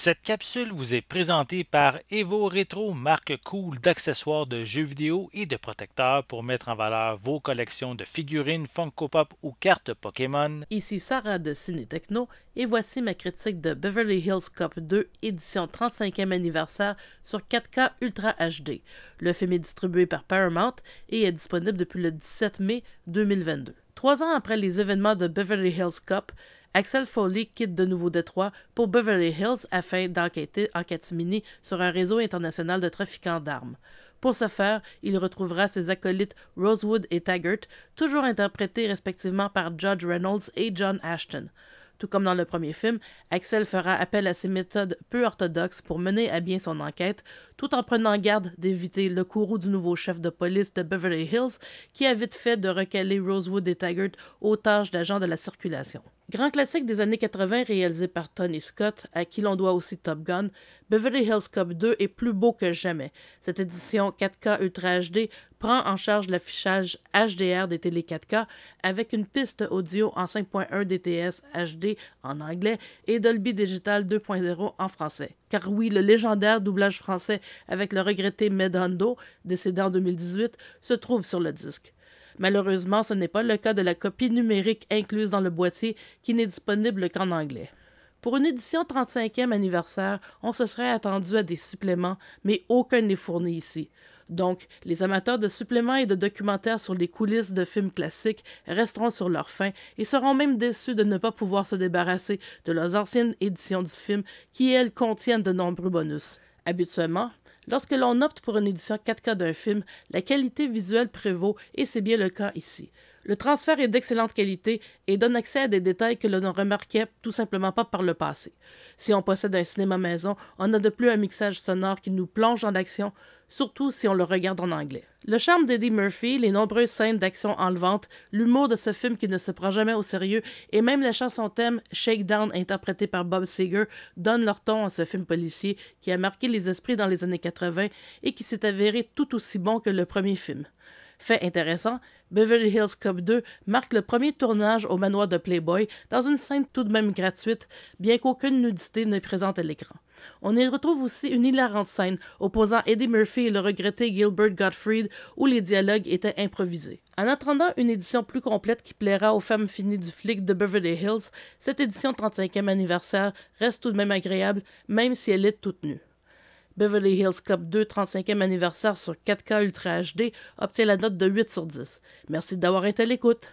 Cette capsule vous est présentée par Evo Retro, marque cool d'accessoires de jeux vidéo et de protecteurs pour mettre en valeur vos collections de figurines, Funko Pop ou cartes Pokémon. Ici Sarah de Ciné Techno et voici ma critique de Beverly Hills Cop 2 édition 35e anniversaire sur 4K Ultra HD. Le film est distribué par Paramount et est disponible depuis le 17 mai 2022. Trois ans après les événements de Beverly Hills Cop, Axel Foley quitte de nouveau Détroit pour Beverly Hills afin d'enquêter en catimini sur un réseau international de trafiquants d'armes. Pour ce faire, il retrouvera ses acolytes Rosewood et Taggart, toujours interprétés respectivement par Judge Reynolds et John Ashton. Tout comme dans le premier film, Axel fera appel à ses méthodes peu orthodoxes pour mener à bien son enquête, tout en prenant garde d'éviter le courroux du nouveau chef de police de Beverly Hills, qui a vite fait de recaler Rosewood et Taggart aux tâches d'agents de la circulation. Grand classique des années 80 réalisé par Tony Scott, à qui l'on doit aussi Top Gun, Beverly Hills Cop 2 est plus beau que jamais. Cette édition 4K Ultra HD prend en charge l'affichage HDR des télé 4K avec une piste audio en 5.1 DTS HD en anglais et Dolby Digital 2.0 en français. Car oui, le légendaire doublage français avec le regretté Medondo, décédé en 2018, se trouve sur le disque. Malheureusement, ce n'est pas le cas de la copie numérique incluse dans le boîtier qui n'est disponible qu'en anglais. Pour une édition 35e anniversaire, on se serait attendu à des suppléments, mais aucun n'est fourni ici. Donc, les amateurs de suppléments et de documentaires sur les coulisses de films classiques resteront sur leur faim et seront même déçus de ne pas pouvoir se débarrasser de leurs anciennes éditions du film qui, elles, contiennent de nombreux bonus. Habituellement, Lorsque l'on opte pour une édition 4K d'un film, la qualité visuelle prévaut et c'est bien le cas ici. Le transfert est d'excellente qualité et donne accès à des détails que l'on ne remarquait tout simplement pas par le passé. Si on possède un cinéma maison, on a de plus un mixage sonore qui nous plonge dans l'action, surtout si on le regarde en anglais. Le charme d'Eddie Murphy, les nombreuses scènes d'action enlevantes, l'humour de ce film qui ne se prend jamais au sérieux et même la chanson thème Shakedown interprétée par Bob Seger donnent leur ton à ce film policier qui a marqué les esprits dans les années 80 et qui s'est avéré tout aussi bon que le premier film. Fait intéressant, Beverly Hills Cop 2 marque le premier tournage au manoir de Playboy dans une scène tout de même gratuite, bien qu'aucune nudité ne présente à l'écran. On y retrouve aussi une hilarante scène opposant Eddie Murphy et le regretté Gilbert Gottfried où les dialogues étaient improvisés. En attendant une édition plus complète qui plaira aux femmes finies du flic de Beverly Hills, cette édition 35e anniversaire reste tout de même agréable, même si elle est toute nue. Beverly Hills Cop 2 35e anniversaire sur 4K Ultra HD obtient la note de 8 sur 10. Merci d'avoir été à l'écoute.